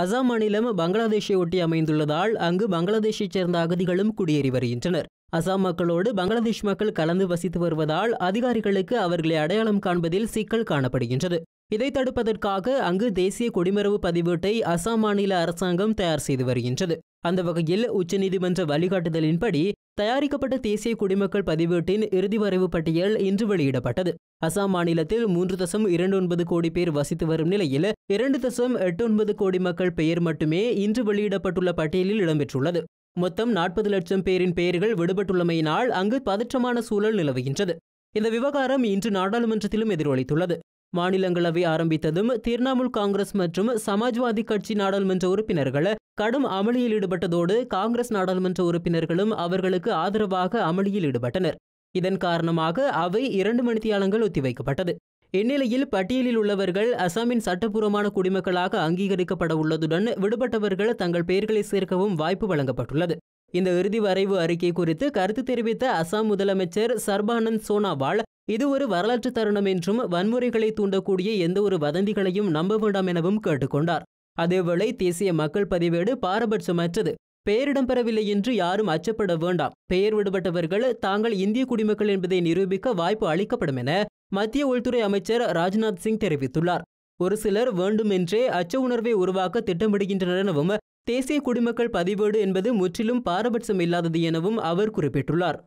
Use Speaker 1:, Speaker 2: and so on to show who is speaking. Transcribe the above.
Speaker 1: அசாம் மாநிலம் பங்களாதேஷை ஒட்டி அமைந்துள்ளதால் அங்கு பங்களாதேஷைச் சேர்ந்த அகதிகளும் குடியேறி வருகின்றனர் அசாம் மக்களோடு பங்களாதேஷ் மக்கள் கலந்து வசித்து வருவதால் அதிகாரிகளுக்கு அவர்களை அடையாளம் காண்பதில் சிக்கல் காணப்படுகின்றது இதை தடுப்பதற்காக அங்கு தேசிய குடிமரவு பதிவேட்டை அசாம் மாநில அரசாங்கம் தயார் செய்து வருகின்றது அந்த வகையில் உச்சநீதிமன்ற வழிகாட்டுதலின்படி தயாரிக்கப்பட்ட தேசிய குடிமக்கள் பதிவேட்டின் இறுதி வரைவு பட்டியல் இன்று வெளியிடப்பட்டது அசாம் மாநிலத்தில் மூன்று தசம் இரண்டு ஒன்பது கோடி பேர் வசித்து வரும் நிலையில் இரண்டு தசம் எட்டு ஒன்பது கோடி மக்கள் பெயர் மட்டுமே இன்று வெளியிடப்பட்டுள்ள பட்டியலில் இடம்பெற்றுள்ளது மொத்தம் நாற்பது லட்சம் பேரின் பெயர்கள் விடுபட்டுள்ளமையினால் அங்கு பதற்றமான சூழல் நிலவுகின்றது இந்த விவகாரம் இன்று நாடாளுமன்றத்திலும் எதிரொலித்துள்ளது மாநிலங்களவை ஆரம்பித்ததும் திரிணாமுல் காங்கிரஸ் மற்றும் சமாஜ்வாதி கட்சி நாடாளுமன்ற உறுப்பினர்கள் கடும் அமளியில் ஈடுபட்டதோடு காங்கிரஸ் நாடாளுமன்ற உறுப்பினர்களும் அவர்களுக்கு ஆதரவாக அமளியில் ஈடுபட்டனர் இதன் காரணமாக அவை இரண்டு மணித்தியாலங்கள் ஒத்திவைக்கப்பட்டது இந்நிலையில் பட்டியலில் உள்ளவர்கள் அசாமின் சட்டப்பூர்வமான குடிமக்களாக அங்கீகரிக்கப்பட உள்ளதுடன் விடுபட்டவர்கள் தங்கள் பெயர்களை சேர்க்கவும் வாய்ப்பு வழங்கப்பட்டுள்ளது இந்த இறுதி வரைவு அறிக்கை குறித்து கருத்து தெரிவித்த அசாம் முதலமைச்சர் சர்பானந்த் சோனாவால் இது ஒரு வரலாற்று தருணம் என்றும் வன்முறைகளை தூண்டக்கூடிய எந்த ஒரு வதந்திகளையும் நம்ப வேண்டாம் எனவும் கேட்டுக்கொண்டார் அதேவேளை தேசிய மக்கள் பதிவேடு பாரபட்சமற்றது பெயரிடம் பெறவில்லை என்று யாரும் அச்சப்பட வேண்டாம் பெயர் விடுபட்டவர்கள் தாங்கள் இந்திய குடிமக்கள் என்பதை நிரூபிக்க வாய்ப்பு அளிக்கப்படும் என மத்திய உள்துறை அமைச்சர் ராஜ்நாத் சிங் தெரிவித்துள்ளார் ஒரு சிலர் வேண்டுமென்றே அச்ச உணர்வை உருவாக்க திட்டமிடுகின்றனர் எனவும் தேசிய குடிமக்கள் பதிவேடு என்பது முற்றிலும் பாரபட்சம் இல்லாதது எனவும் அவர் குறிப்பிட்டுள்ளார்